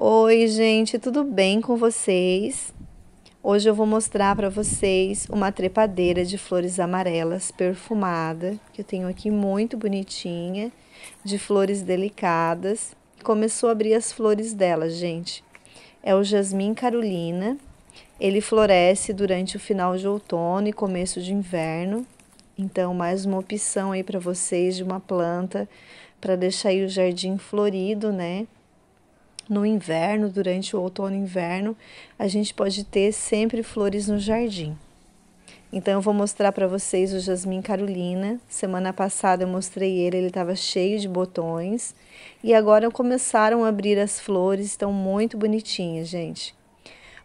Oi, gente, tudo bem com vocês? Hoje eu vou mostrar para vocês uma trepadeira de flores amarelas perfumada, que eu tenho aqui muito bonitinha, de flores delicadas. Começou a abrir as flores dela, gente. É o jasmim carolina. Ele floresce durante o final de outono e começo de inverno. Então, mais uma opção aí para vocês de uma planta para deixar aí o jardim florido, né? no inverno, durante o outono e inverno, a gente pode ter sempre flores no jardim. Então eu vou mostrar para vocês o jasmim carolina. Semana passada eu mostrei ele, ele estava cheio de botões e agora começaram a abrir as flores, estão muito bonitinhas, gente.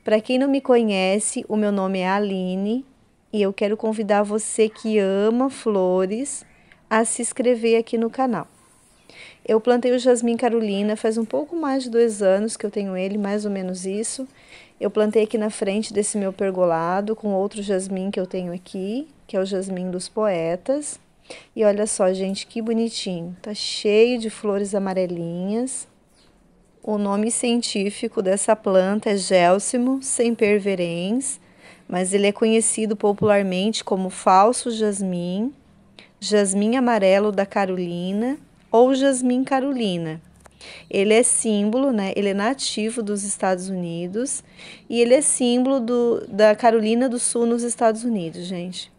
Para quem não me conhece, o meu nome é Aline e eu quero convidar você que ama flores a se inscrever aqui no canal. Eu plantei o jasmim carolina faz um pouco mais de dois anos que eu tenho ele, mais ou menos isso. Eu plantei aqui na frente desse meu pergolado com outro jasmim que eu tenho aqui, que é o jasmim dos poetas. E olha só, gente, que bonitinho. Tá cheio de flores amarelinhas. O nome científico dessa planta é Gelsimo sempervirens, mas ele é conhecido popularmente como falso jasmim, jasmim amarelo da Carolina ou jasmim carolina. Ele é símbolo, né? Ele é nativo dos Estados Unidos e ele é símbolo do, da Carolina do Sul nos Estados Unidos, gente.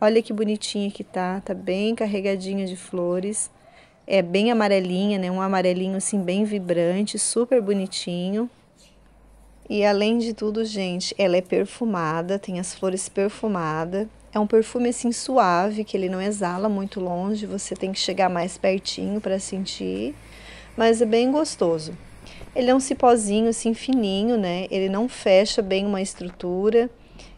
Olha que bonitinha que tá, tá bem carregadinha de flores. É bem amarelinha, né? Um amarelinho assim bem vibrante, super bonitinho. E além de tudo, gente, ela é perfumada, tem as flores perfumadas. É um perfume assim suave, que ele não exala muito longe, você tem que chegar mais pertinho para sentir, mas é bem gostoso. Ele é um cipózinho assim fininho, né? Ele não fecha bem uma estrutura.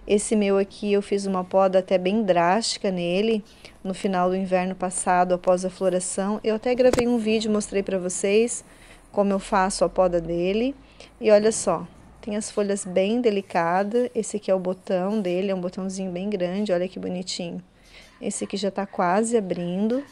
Esse meu aqui eu fiz uma poda até bem drástica nele, no final do inverno passado, após a floração. Eu até gravei um vídeo, mostrei para vocês como eu faço a poda dele. E olha só, tem as folhas bem delicadas. Esse aqui é o botão dele, é um botãozinho bem grande, olha que bonitinho. Esse aqui já está quase abrindo.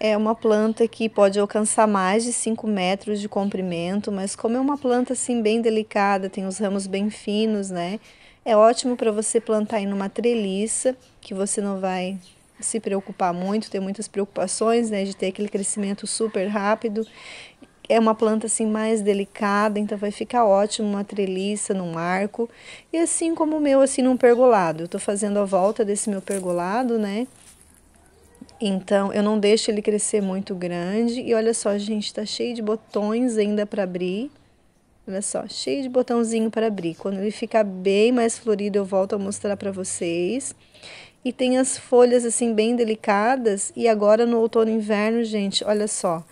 É uma planta que pode alcançar mais de 5 metros de comprimento, mas como é uma planta assim bem delicada, tem os ramos bem finos, né? É ótimo para você plantar em uma treliça, que você não vai se preocupar muito, ter muitas preocupações, né, de ter aquele crescimento super rápido é uma planta assim mais delicada, então vai ficar ótimo numa treliça, num arco. E assim como o meu, assim, num pergolado. Eu tô fazendo a volta desse meu pergolado, né? Então, eu não deixo ele crescer muito grande. E olha só, gente, tá cheio de botões ainda para abrir. Olha só, cheio de botãozinho para abrir. Quando ele ficar bem mais florido, eu volto a mostrar para vocês. E tem as folhas assim bem delicadas. E agora no outono e inverno, gente, olha só.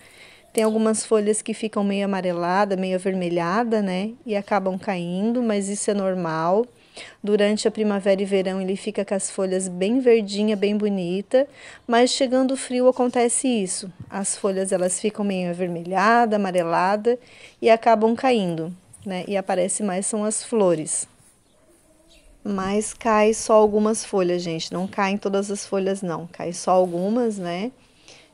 Tem algumas folhas que ficam meio amarelada, meio avermelhada, né? E acabam caindo, mas isso é normal. Durante a primavera e verão ele fica com as folhas bem verdinha, bem bonita, mas chegando o frio acontece isso. As folhas elas ficam meio avermelhada, amarelada e acabam caindo, né? E aparece mais são as flores. Mas cai só algumas folhas, gente. Não caem todas as folhas não, cai só algumas, né?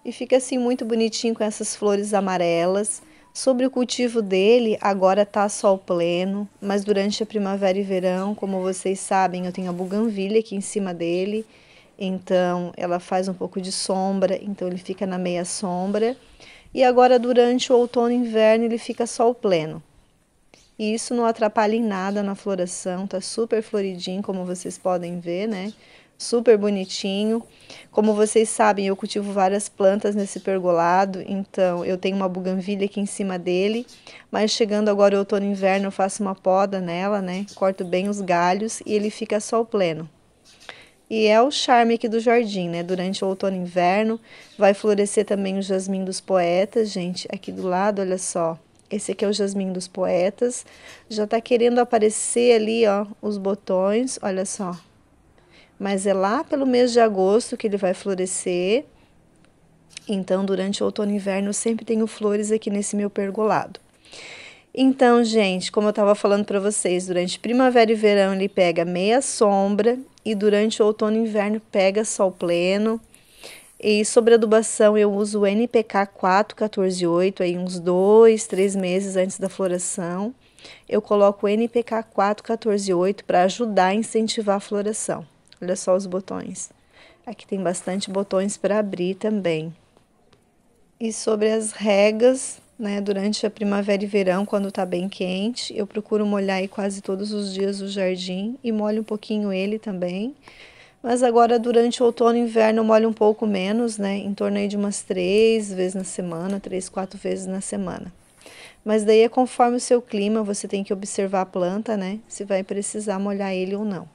e fica assim muito bonitinho com essas flores amarelas. Sobre o cultivo dele, agora tá sol pleno, mas durante a primavera e verão, como vocês sabem, eu tenho a buganvilha aqui em cima dele, então ela faz um pouco de sombra, então ele fica na meia sombra. E agora durante o outono e inverno ele fica sol pleno. E isso não atrapalha em nada na floração, tá super floridinho, como vocês podem ver, né? super bonitinho. Como vocês sabem, eu cultivo várias plantas nesse pergolado, então eu tenho uma buganvilha aqui em cima dele, mas chegando agora o outono e inverno, eu faço uma poda nela, né? Corto bem os galhos e ele fica só o pleno. E é o charme aqui do jardim, né? Durante o outono e inverno vai florescer também o jasmim dos poetas, gente, aqui do lado, olha só. Esse aqui é o jasmim dos poetas. Já tá querendo aparecer ali, ó, os botões, olha só mas é lá pelo mês de agosto que ele vai florescer. Então, durante outono e inverno, sempre tenho flores aqui nesse meu pergolado. Então, gente, como eu estava falando para vocês, durante primavera e verão ele pega meia sombra e durante outono e inverno pega sol pleno. E sobre adubação eu uso o NPK 4148 aí uns dois, três meses antes da floração. Eu coloco o NPK 4148 para ajudar a incentivar a floração. Olha só os botões. Aqui tem bastante botões para abrir também. E sobre as regas, né, durante a primavera e verão, quando está bem quente, eu procuro molhar aí quase todos os dias o jardim e molho um pouquinho ele também. Mas agora, durante o outono e inverno, eu molho um pouco menos, né? Em torno de umas três vezes na semana, três, quatro vezes na semana. Mas daí é conforme o seu clima, você tem que observar a planta, né? Se vai precisar molhar ele ou não.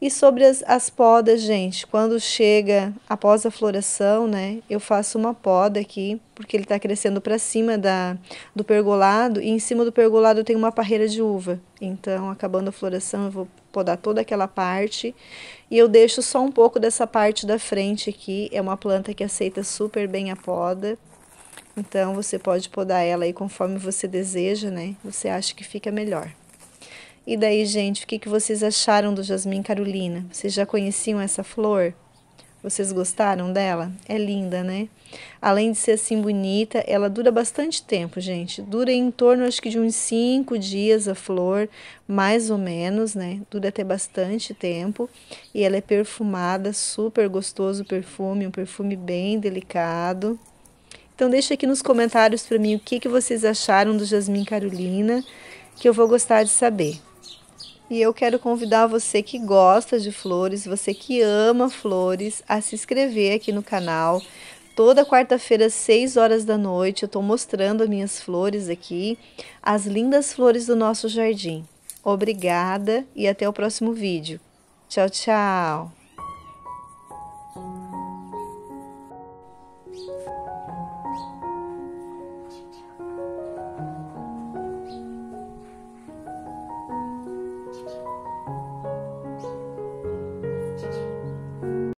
E sobre as, as podas, gente, quando chega após a floração, né, eu faço uma poda aqui, porque ele está crescendo para cima da, do pergolado, e em cima do pergolado eu tenho uma parreira de uva. Então, acabando a floração, eu vou podar toda aquela parte, e eu deixo só um pouco dessa parte da frente aqui, é uma planta que aceita super bem a poda. Então, você pode podar ela aí conforme você deseja, né, você acha que fica melhor. E daí, gente, o que, que vocês acharam do Jasmim Carolina? Vocês já conheciam essa flor? Vocês gostaram dela? É linda, né? Além de ser assim bonita, ela dura bastante tempo, gente. Dura em torno, acho que de uns cinco dias a flor, mais ou menos, né? Dura até bastante tempo. E ela é perfumada, super gostoso o perfume, um perfume bem delicado. Então deixa aqui nos comentários para mim o que, que vocês acharam do Jasmim Carolina, que eu vou gostar de saber. E eu quero convidar você que gosta de flores, você que ama flores, a se inscrever aqui no canal. Toda quarta-feira, às 6 horas da noite, eu estou mostrando as minhas flores aqui, as lindas flores do nosso jardim. Obrigada e até o próximo vídeo. Tchau, tchau!